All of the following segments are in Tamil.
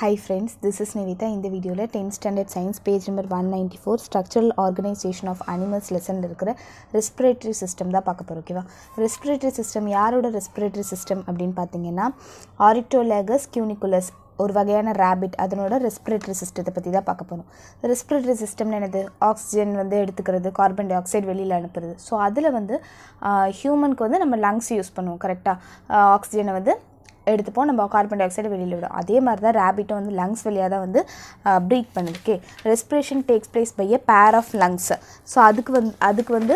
high friends this is Nivitha இந்த வீடியோவில் tenth standard science page number one ninety four structural organisation of animals lesson இருக்கிற ரெஸ்பிரேட்டரி சிஸ்டம் தான் பார்க்க போகிறோம் ஓகேவா ரெஸ்பிரேட்டரி சிஸ்டம் யாரோட ரெஸ்பிரேட்டரி சிஸ்டம் அப்படின்னு பார்த்தீங்கன்னா ஆரிட்டோலேகஸ் கியூனிகுலஸ் ஒரு வகையான ரேபிட் அதனோட ரெஸ்பிரேட்டரி சிஸ்டத்தை பற்றி தான் பார்க்க போகிறோம் ரெஸ்பிரேட்டரி சிஸ்டம்னு என்னது ஆக்சிஜன் வந்து எடுத்துக்கிறது கார்பன் டை ஆக்சைடு வெளியில் அனுப்புறது ஸோ அதில் வந்து ஹியூமனுக்கு வந்து நம்ம லங்ஸ் யூஸ் பண்ணுவோம் கரெக்டாக ஆக்சிஜனை வந்து எடுத்துப்போம் நம்ம கார்பன் டை ஆக்சைடு வெளியில் விடும் அதே மாதிரி தான் ரேபிட்டும் வந்து லங்ஸ் வழியாக தான் வந்து ப்ரீத் பண்ணுது respiration takes place by a pair of lungs so அதுக்கு வந்து அதுக்கு வந்து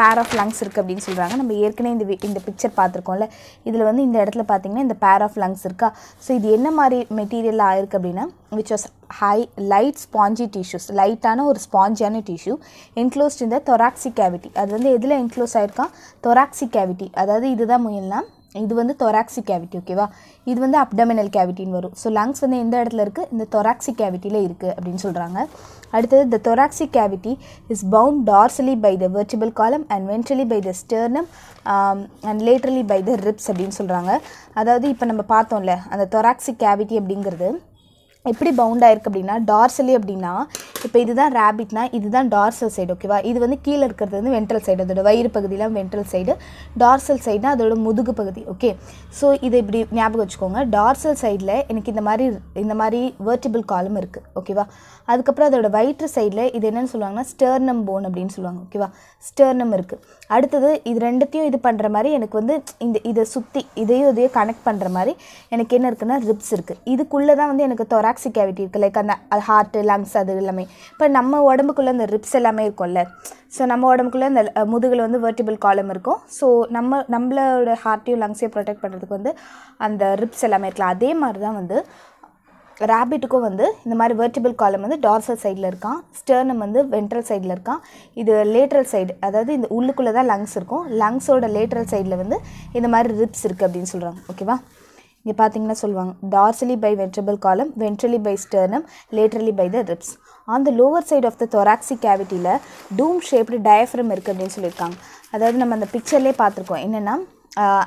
பேர் ஆஃப் லங்ஸ் இருக்குது அப்படின்னு சொல்கிறாங்க நம்ம ஏற்கனவே இந்த இந்த பிக்சர் பார்த்துருக்கோம்ல இதில் வந்து இந்த இடத்துல பார்த்தீங்கன்னா இந்த பேர் ஆஃப் லங்ஸ் இருக்கா ஸோ இது என்ன மாதிரி மெட்டீரியல் ஆயிருக்கு அப்படின்னா which was high light spongy tissues லைட்டான ஒரு ஸ்பாஞ்சியான டிஷ்யூ என்க்ளோஸ்ட் இந்த தொராக்சி கேவிட்டி அது வந்து எதில் என்க்ளோஸ் ஆயிருக்கான் தொராக்சிக் கேவிட்டி அதாவது இதுதான் முயல்னா இது வந்து தொராக்சிக் கேவிட்டி ஓகேவா இது வந்து அப்டமினல் கேவிட்டின்னு வரும் ஸோ லங்ஸ் வந்து எந்த இடத்துல இருக்குது இந்த தொராக்சிக் கேவிட்டியில் இருக்குது அப்படின்னு சொல்கிறாங்க அடுத்தது the thoracic cavity is bound dorsally by the vertebral column and ventrally by the sternum and laterally by the ribs அப்படின்னு சொல்கிறாங்க அதாவது இப்போ நம்ம பார்த்தோம்ல அந்த தொராக்சிக் கேவிட்டி அப்படிங்கிறது எப்படி பவுண்ட் ஆயிருக்கு அப்படின்னா டார்சலி அப்படின்னா இப்போ இதுதான் ரேபிட்னா இதுதான் டார்சல் சைடு ஓகேவா இது வந்து கீழே இருக்கிறது வந்து வென்ட்ரல் சைடு அதோட வயிறு பகுதியெலாம் வென்ட்ரல் சைடு டார்சல் சைடுனா அதோட முதுகு பகுதி ஓகே ஸோ இதை இப்படி ஞாபகம் வச்சுக்கோங்க டார்சல் சைடில் எனக்கு இந்த மாதிரி இந்த மாதிரி வேர்டிபிள் காலம் இருக்குது ஓகேவா அதுக்கப்புறம் அதோட வயிற்று சைடில் இது என்னென்னு சொல்லுவாங்கன்னா ஸ்டேர்னம் போன் அப்படின்னு சொல்லுவாங்க ஓகேவா ஸ்டேர்னம் இருக்குது அடுத்தது இது ரெண்டுத்தையும் இது பண்ணுற மாதிரி எனக்கு வந்து இந்த இதை சுற்றி இதையும் இதையும் கனெக்ட் பண்ணுற மாதிரி எனக்கு என்ன இருக்குன்னா ரிப்ஸ் இருக்குது இதுக்குள்ளே தான் வந்து எனக்கு தொரா தொராக்சிக் கேவிட்டி இருக்குது லைக் அந்த ஹார்ட்டு லங்ஸ் அது எல்லாமே இப்போ நம்ம உடம்புக்குள்ளே அந்த ரிப்ஸ் எல்லாமே இருக்கும்ல ஸோ நம்ம உடம்புக்குள்ளே அந்த முதுகில் வந்து வெர்டிபிள் காலம் இருக்கும் ஸோ நம்ம நம்மளோட ஹார்ட்டையும் லங்ஸையும் ப்ரொடெக்ட் பண்ணுறதுக்கு வந்து அந்த ரிப்ஸ் எல்லாமே இருக்கலாம் அதே மாதிரி தான் வந்து ரேபிட்டுக்கும் வந்து இந்த மாதிரி வெர்டிபிள் காலம் வந்து டார்சல் சைடில் இருக்கான் ஸ்டர்னம் வந்து வென்ட்ரல் சைடில் இருக்கான் இது லேட்ரல் சைடு அதாவது இந்த உள்ளுக்குள்ளே தான் லங்ஸ் இருக்கும் லங்ஸோட லேட்ரல் சைடில் வந்து இந்த மாதிரி ரிப்ஸ் இருக்குது அப்படின்னு சொல்கிறாங்க ஓகேவா இங்கே பார்த்தீங்கன்னா சொல்லுவாங்க dorsally by vertebral column ventrally by sternum laterally by the ribs on the lower side of the thoracic கேவிட்டியில் டூம் ஷேப்டு டயஃப்ரம் இருக்குது அப்படின்னு சொல்லியிருக்காங்க அதாவது நம்ம அந்த பிக்சர்லேயே பார்த்துருக்கோம் என்னென்னா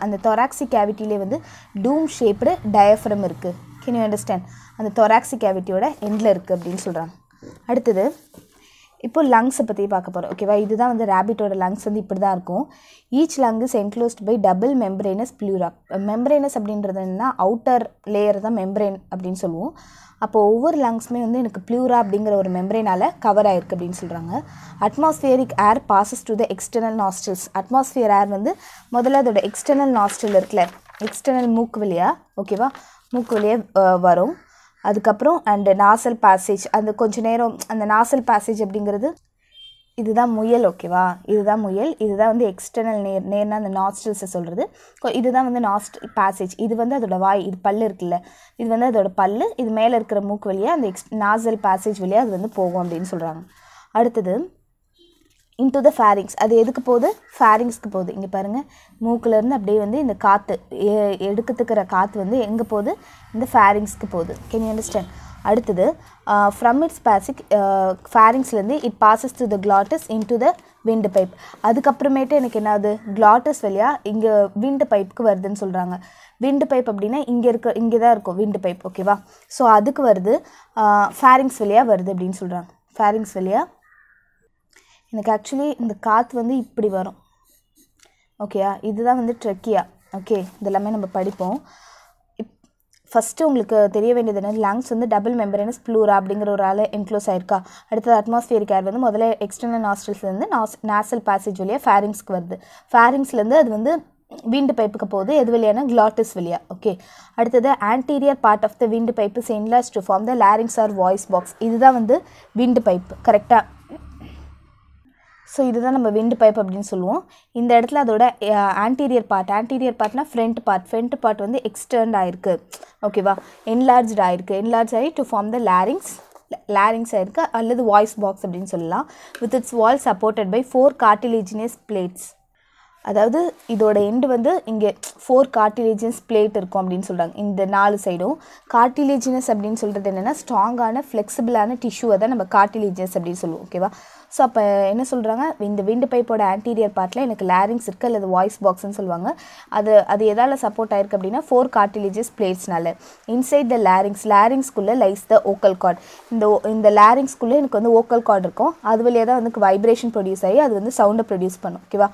அந்த தொராக்சி கேவிட்டிலே வந்து டூம் ஷேப்டு டயஃப்ரம் இருக்குது கேன் யூ அண்டர்ஸ்டாண்ட் அந்த தொராக்சி கேவிட்டியோட எண்டில் இருக்குது அப்படின்னு சொல்கிறாங்க அடுத்தது இப்போ லங்ஸை பற்றி பார்க்க போகிறோம் ஓகேவா இதுதான் வந்து ரேபிட்டோட லங்ஸ் வந்து இப்படி தான் இருக்கும் each lung is enclosed by double membranes pleura membranes அப்படின்றது என்ன அவுட்டர் லேயர் தான் மெம்பரேன் அப்படின்னு சொல்லுவோம் அப்போ ஒவ்வொரு லங்ஸுமே வந்து எனக்கு ப்ளூரா அப்படிங்கிற ஒரு மெம்பரேனால் கவர் ஆயிருக்கு அப்படின்னு சொல்கிறாங்க atmospheric air passes to the external nostrils atmosphere air வந்து முதல்ல அதோட எக்ஸ்டர்னல் நாஸ்டல் இருக்குல்ல எக்ஸ்டர்னல் மூக்கு வழியாக ஓகேவா மூக்கு வழியாக வரும் அதுக்கப்புறம் அண்டு நாசல் பேசேஜ் அந்த கொஞ்சம் நேரம் அந்த நாசல் பேசேஜ் அப்படிங்கிறது இதுதான் முயல் ஓகேவா இதுதான் முயல் இதுதான் வந்து எக்ஸ்டர்னல் நேர் நேர்னா அந்த நாஸ்டல்ஸை சொல்கிறது இதுதான் வந்து நாஸ்ட் பேசேஜ் இது வந்து அதோடய வாய் இது பல் இருக்குல்ல இது வந்து அதோடய பல் இது மேலே இருக்கிற மூக்கு வழியாக அந்த எக்ஸ் நாசல் பேசேஜ் வழியாக அது வந்து போகும் அப்படின்னு சொல்கிறாங்க அடுத்தது இன்டு த ஃபேரிங்ஸ் அது எதுக்கு போகுது ஃபேரிங்ஸ்க்கு போகுது இங்கே பாருங்கள் மூக்கிலேருந்து அப்படியே வந்து இந்த காற்று எடுக்கத்துக்கிற காற்று வந்து எங்கே போகுது இந்த ஃபேரிங்ஸ்க்கு போகுது கேன் யூ அண்டர்ஸ்டாண்ட் அடுத்தது ஃப்ரம் இட்ஸ் பேசிக் ஃபேரிங்ஸ்லேருந்து it passes to the glottis to the wind pipe அதுக்கப்புறமேட்டு எனக்கு என்னது கிளாட்டஸ் வழியாக இங்கே விண்டு பைப்புக்கு வருதுன்னு சொல்கிறாங்க விண்டு பைப் அப்படின்னா இங்கே இருக்க இங்கே தான் இருக்கும் விண்டு பைப் ஓகேவா ஸோ அதுக்கு வருது ஃபேரிங்ஸ் வழியாக வருது அப்படின்னு சொல்கிறாங்க ஃபேரிங்ஸ் வழியாக எனக்கு ஆக்சுவலி இந்த காற்று வந்து இப்படி வரும் ஓகேயா இதுதான் வந்து ட்ரெக்கியா ஓகே இதெல்லாமே நம்ம படிப்போம் இப் ஃபஸ்ட்டு உங்களுக்கு தெரிய வேண்டியது என்ன லங்ஸ் வந்து டபுள் மெம்பரேனஸ் ப்ளூரா அப்படிங்கிற ஒரு ஆள் என்க்ளோஸ் ஆயிருக்கா அடுத்தது அட்மாஸ்பியர் கேர் வந்து முதல்ல எக்ஸ்டர்னல் நாஸ்ட்ரல்ஸ்லேருந்து நாஸ் நேசல் பேசேஜ் வழியாக ஃபேரிங்ஸ்க்கு வருது ஃபேரிங்ஸ்லேருந்து அது வந்து வீண்டு பைப்புக்கு போகுது எது வழியான கிளாட்டிஸ் வழியா ஓகே அடுத்தது anterior part of the wind pipe enlarges to form the larynx or voice box இதுதான் வந்து வீண்டு பைப்பு கரெக்டாக ஸோ இதுதான் நம்ம விண்டு பைப் அப்படின்னு சொல்லுவோம் இந்த இடத்துல அதோட ஆன்டீரியர் பார்ட் ஆன்டீரியர் பார்ட்னா ஃப்ரண்ட் பார்ட் ஃப்ரண்ட் பார்ட் வந்து எக்ஸ்டர்ன்ட் ஆகிருக்கு ஓகேவா என்லார்ஜ் ஆகிருக்கு என்லார்ஜ் ஆகி டு ஃபார்ம் த லேரிங்ஸ் லேரிங்ஸ் ஆகிருக்கு அல்லது வாய்ஸ் பாக்ஸ் அப்படின்னு சொல்லலாம் with its wall supported by four cartilaginous plates அதாவது இதோட எண்டு வந்து இங்கே ஃபோர் கார்டிலேஜினஸ் பிளேட் இருக்கும் அப்படின்னு சொல்கிறாங்க இந்த நாலு சைடும் கார்டிலேஜினஸ் அப்படின்னு சொல்கிறது என்னென்னா ஸ்ட்ராங்கான ஃப்ளெக்சிபிளான டிஷ்யூவை தான் நம்ம கார்டிலேஜினஸ் அப்படின்னு சொல்லுவோம் ஓகேவா ஸோ அப்போ என்ன சொல்கிறாங்க இந்த விண்டு பைப்போட ஆன்டீரியர் பார்ட்டில் எனக்கு லேரிங்ஸ் இருக்குது அல்லது வாய்ஸ் பாக்ஸ்ன்னு சொல்லுவாங்க அது அது எதால் சப்போர்ட் ஆயிருக்கு அப்படின்னா ஃபோர் கார்டிலேஜஸ் பிளேட்ஸ்னால இன்சைட் த லேரிங்ஸ் லேரிங்ஸ்குள்ளே லைஸ் த ஓக்கல் கார்ட் இந்த இந்த லேரிங்ஸ்குள்ளே எனக்கு வந்து ஓக்கல் கார்டு இருக்கும் அது வழியாக தான் வந்து வைப்ரேஷன் ப்ரொடியூஸ் ஆகி அது வந்து சவுண்டை ப்ரொடியூஸ் பண்ணும் ஓகேவா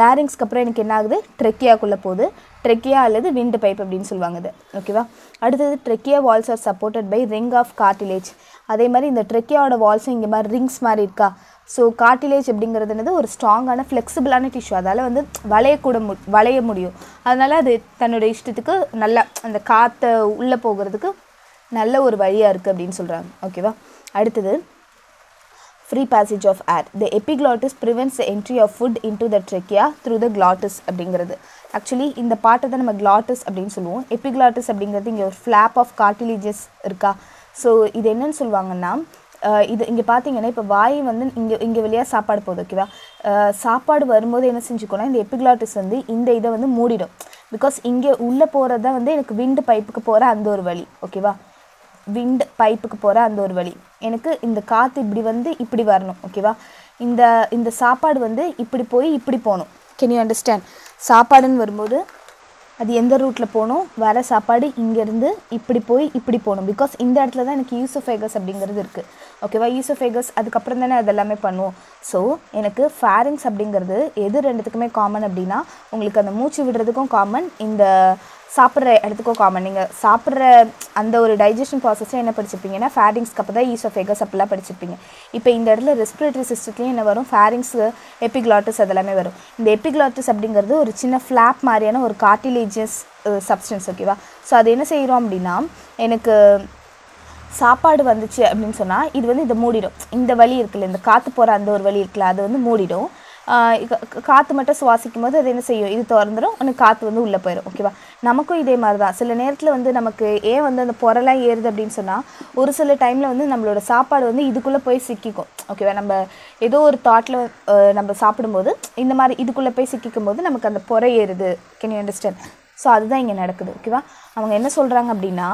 லேரிங்ஸ்க்கு அப்புறம் எனக்கு என்ன ஆகுது ட்ரெக்கியாக்குள்ளே போகுது ட்ரெக்கியா அல்லது விண்டு பைப் அப்படின்னு சொல்லுவாங்க இது ஓகேவா அடுத்தது trachea walls are supported by ring of cartilage அதே மாதிரி இந்த ட்ரெக்கியாவோட வால்ஸும் இங்கே மாதிரி ரிங்ஸ் மாதிரி இருக்கா ஸோ கார்டிலேஜ் அப்படிங்கிறதுனது ஒரு ஸ்ட்ராங்கான ஃப்ளெக்சிபிளான டிஷ்யூ அதால் வந்து வளையக்கூட மு வளைய முடியும் அதனால் அது தன்னோட இஷ்டத்துக்கு நல்லா அந்த காற்றை உள்ளே போகிறதுக்கு நல்ல ஒரு வழியாக இருக்குது அப்படின்னு சொல்கிறாங்க ஓகேவா அடுத்தது free passage of air the epiglottis prevents the entry of food into the trachea through the glottis அப்படிங்கிறது ஆக்சுவலி இந்த பாட்டை தான் நம்ம கிளாட்டிஸ் அப்படின்னு சொல்லுவோம் எபிக்ளாட்டிஸ் அப்படிங்கிறது இங்கே ஒரு ஃப்ளாப் ஆஃப் கார்டிலேஜஸ் இருக்கா ஸோ இது என்னன்னு சொல்லுவாங்கன்னா இது இங்கே பார்த்தீங்கன்னா இப்போ வாய் வந்து இங்கே இங்கே வழியாக சாப்பாடு போகுது ஓகேவா சாப்பாடு வரும்போது என்ன செஞ்சுக்கோன்னா இந்த எப்பிக்லாட்டிஸ் வந்து இந்த இதை வந்து மூடிடும் பிகாஸ் இங்கே உள்ளே போகிறது தான் வந்து எனக்கு விண்டு பைப்புக்கு போகிற அந்த ஒரு வழி ஓகேவா விண்ட் பைப்புக்கு போகிற அந்த ஒரு வழி எனக்கு இந்த காற்று இப்படி வந்து இப்படி வரணும் ஓகேவா இந்த இந்த சாப்பாடு வந்து இப்படி போய் இப்படி போகணும் கேன் யூ அண்டர்ஸ்டாண்ட் சாப்பாடுன்னு வரும்போது அது எந்த ரூட்டில் போகணும் வர சாப்பாடு இங்கேருந்து இப்படி போய் இப்படி போகணும் பிகாஸ் இந்த இடத்துல தான் எனக்கு யூசோஃபேகஸ் அப்படிங்கிறது இருக்குது ஓகேவா ஃபேகர்ஸ் அதுக்கப்புறம் தானே அது எல்லாமே பண்ணுவோம் ஸோ எனக்கு ஃபேரிங்ஸ் அப்படிங்கிறது எது ரெண்டுத்துக்குமே காமன் அப்படின்னா உங்களுக்கு அந்த மூச்சு விடுறதுக்கும் காமன் இந்த சாப்பிட்ற இடத்துக்கோ காமன் நீங்கள் சாப்பிட்ற அந்த ஒரு டைஜஷன் ப்ராசஸில் என்ன படிச்சிருப்பீங்கன்னா ஃபேரிங்ஸ்க்கு அப்போ தான் ஈஸ் ஆஃப் எகஸ் அப்படிலாம் படிச்சிருப்பீங்க இப்போ இந்த இடத்துல ரெஸ்பிரேட்டரி சிஸ்டத்துலேயும் என்ன வரும் ஃபேரிங்ஸ் எபிக்ளாட்டஸ் அதெல்லாமே வரும் இந்த எபிக்ளாட்டஸ் அப்படிங்கிறது ஒரு சின்ன ஃப்ளாப் மாதிரியான ஒரு கார்டிலேஜியஸ் சப்ஸ்டன்ஸ் ஓகேவா ஸோ அது என்ன செய்கிறோம் அப்படின்னா எனக்கு சாப்பாடு வந்துச்சு அப்படின்னு சொன்னால் இது வந்து இதை மூடிடும் இந்த வழி இருக்குல்ல இந்த காற்று போகிற அந்த ஒரு வழி இருக்குல்ல அது வந்து மூடிடும் காற்று மட்டும் சுவாசிக்கும் போது அது என்ன செய்யும் இது திறந்துடும் உனக்கு காற்று வந்து உள்ளே போயிடும் ஓகேவா நமக்கும் இதே மாதிரி தான் சில நேரத்தில் வந்து நமக்கு ஏன் வந்து அந்த பொறலாம் ஏறுது அப்படின்னு சொன்னால் ஒரு சில டைமில் வந்து நம்மளோட சாப்பாடு வந்து இதுக்குள்ளே போய் சிக்கிக்கும் ஓகேவா நம்ம ஏதோ ஒரு தாட்டில் நம்ம சாப்பிடும்போது இந்த மாதிரி இதுக்குள்ளே போய் சிக்கிக்கும் போது நமக்கு அந்த பொறை ஏறுது கேன் யூ அண்டர்ஸ்டாண்ட் ஸோ அதுதான் இங்கே நடக்குது ஓகேவா அவங்க என்ன சொல்கிறாங்க அப்படின்னா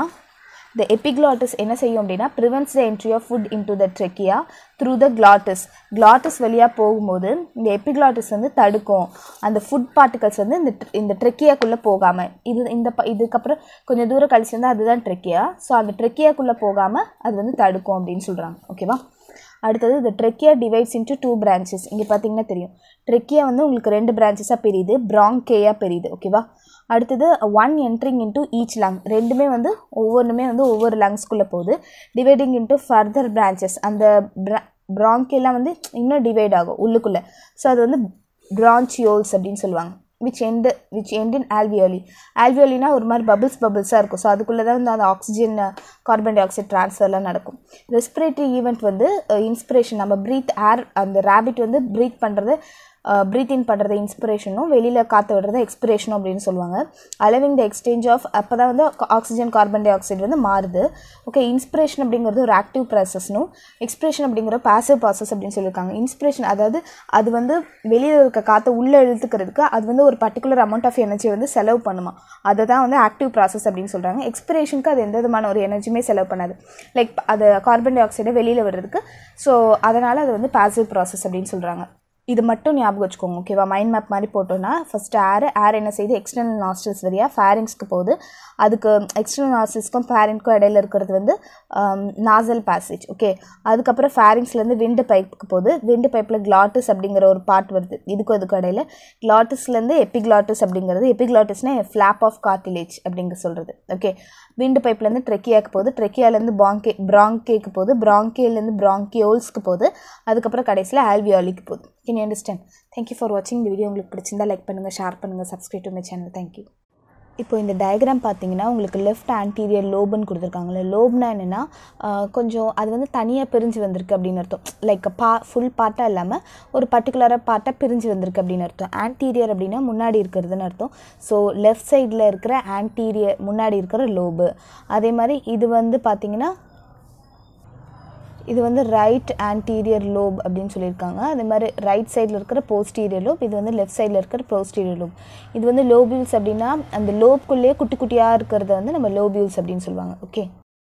த எபிக்ளாட்டிஸ் என்ன செய்யும் அப்படின்னா prevents the entry of food into the trachea through the glottis glottis வழியாக போகும்போது இந்த எபிக்ளாட்டிஸ் வந்து தடுக்கும் அந்த ஃபுட் பார்ட்டிகல்ஸ் வந்து இந்த இந்த ட்ரெக்கியாக்குள்ளே போகாமல் இது இந்த ப இதுக்கப்புறம் கொஞ்சம் தூரம் கழிச்சு இருந்தால் அதுதான் ட்ரெக்கியா ஸோ அந்த ட்ரெக்கியாக்குள்ளே போகாமல் அது வந்து தடுக்கும் அப்படின்னு சொல்கிறாங்க ஓகேவா அடுத்தது இந்த trachea divides into two branches இங்கே பார்த்தீங்கன்னா தெரியும் ட்ரெக்கியா வந்து உங்களுக்கு ரெண்டு பிரான்ச்சஸாக பிரியுது பிராங்கேயாக பெரியுது ஓகேவா அடுத்தது one entering into each lung ரெண்டுமே வந்து ஒவ்வொன்றுமே வந்து ஒவ்வொரு லங்ஸ்குள்ளே போகுது டிவைடிங் இன்ட்டு ஃபர்தர் பிரான்ச்சஸ் அந்த பிராங்கெல்லாம் வந்து இன்னும் டிவைட் ஆகும் உள்ளுக்குள்ளே ஸோ அது வந்து பிரான்ச்சியோல்ஸ் அப்படின்னு சொல்லுவாங்க which end which end in alveoli ஆல்வியோலினா ஒரு மாதிரி பபிள்ஸ் பபிள்ஸாக இருக்கும் ஸோ அதுக்குள்ளே தான் வந்து அந்த ஆக்சிஜன் கார்பன் டை ஆக்சைடு ட்ரான்ஸ்ஃபர்லாம் நடக்கும் ரெஸ்பிரேட்டரி ஈவெண்ட் வந்து இன்ஸ்பிரேஷன் uh, நம்ம ப்ரீத் ஏர் அந்த ரேபிட் வந்து ப்ரீத் பண்ணுறது ப்ரீத் இன் பண்ணுறது இன்ஸ்பிரேஷனும் வெளியில் காற்று விடுறது எக்ஸ்பிரேஷனும் அப்படின்னு சொல்லுவாங்க அலவிங் த எக்ஸ்சேஞ்ச் ஆஃப் அப்போ தான் வந்து ஆக்சிஜன் கார்பன் டை ஆக்சைடு வந்து மாறுது ஓகே இன்ஸ்பிரேஷன் அப்படிங்கிறது ஒரு ஆக்டிவ் ப்ராசஸ்னும் எக்ஸ்பிரேஷன் அப்படிங்கிற பேசிவ் ப்ராசஸ் அப்படின்னு சொல்லியிருக்காங்க இன்ஸ்பிரேஷன் அதாவது அது வந்து வெளியில் இருக்க காற்றை உள்ளே இழுத்துக்கிறதுக்கு அது வந்து ஒரு பர்டிகுலர் அமௌண்ட் ஆஃப் எனர்ஜி வந்து செலவு பண்ணுமா அதை தான் வந்து ஆக்டிவ் ப்ராசஸ் அப்படின்னு சொல்கிறாங்க எக்ஸ்பிரேஷனுக்கு அது எந்த விதமான ஒரு எனர்ஜியுமே செலவு பண்ணாது லைக் அது கார்பன் டை ஆக்சைடை வெளியில் விடுறதுக்கு ஸோ அதனால் அது வந்து பேசிவ் ப்ராசஸ் அப்படின்னு சொல்கிறாங்க இது மட்டும் ஞாபகம் வச்சுக்கோங்க ஓகேவா மைண்ட் மேப் மாதிரி போட்டோன்னா ஃபஸ்ட்டு ஏர் ஏர் என்ன செய்யுது எக்ஸ்டர்னல் நாஸ்டல்ஸ் வழியாக ஃபேரிங்ஸ்க்கு போகுது அதுக்கு எக்ஸ்டர்னல் நாஸ்டல்ஸ்க்கும் ஃபேரிங்க்கும் இடையில இருக்கிறது வந்து நாசல் பேசேஜ் ஓகே அதுக்கப்புறம் ஃபேரிங்ஸ்லேருந்து விண்டு பைப்புக்கு போகுது விண்டு பைப்பில் கிளாட்டஸ் அப்படிங்கிற ஒரு பார்ட் வருது இதுக்கும் அதுக்கும் இடையில கிளாட்டஸ்லேருந்து எப்பிக்ளாட்டஸ் அப்படிங்கிறது எப்பிக்ளாட்டஸ்னா ஃப்ளாப் ஆஃப் கார்டிலேஜ் அப்படிங்க சொல்கிறது ஓகே விண்டு பைப்லேருந்து ட்ரெக்கியாக்கு போகுது ட்ரெக்கியாலேருந்து பாங்கே பிராங்கேக்கு போகுது பிராங்கேலேருந்து பிராங்கியோல்ஸ்க்கு போகுது அதுக்கப்புறம் கடைசியில் ஆல்வியாலிக்கு போகுது can you understand thank you for வாட்சிங் இந்த வீடியோ உங்களுக்கு பிடிச்சிருந்தா லைக் பண்ணுங்கள் ஷேர் பண்ணுங்கள் subscribe to my channel thank you இப்போ இந்த டயக்ராம் பார்த்தீங்கன்னா உங்களுக்கு லெஃப்ட் ஆன்டீரியர் லோபுன்னு கொடுத்துருக்காங்களே லோப்னா என்னென்னா கொஞ்சம் அது வந்து தனியாக பிரிஞ்சு வந்திருக்கு அப்படின்னு அர்த்தம் லைக் பா ஃபுல் பார்ட்டாக இல்லாமல் ஒரு பர்டிகுலராக பார்ட்டாக பிரிஞ்சு வந்திருக்கு அப்படின்னு அர்த்தம் ஆன்டீரியர் அப்படின்னா முன்னாடி இருக்கிறதுன்னு அர்த்தம் ஸோ லெஃப்ட் சைடில் இருக்கிற ஆன்டீரியர் முன்னாடி இருக்கிற லோபு அதே மாதிரி இது வந்து பார்த்திங்கன்னா இது வந்து ரைட் ஆன்டீரியர் லோப் அப்படின்னு சொல்லியிருக்காங்க அது மாதிரி ரைட் சைடில் இருக்கிற போஸ்டீரியர் லோப் இது வந்து லெஃப்ட் சைடில் இருக்கிற போஸ்டீரியர் லோப் இது வந்து லோபியூல்ஸ் அப்படின்னா அந்த லோப்குள்ளேயே குட்டி குட்டியாக இருக்கிறத வந்து நம்ம லோபியூல்ஸ் அப்படின்னு சொல்லுவாங்க ஓகே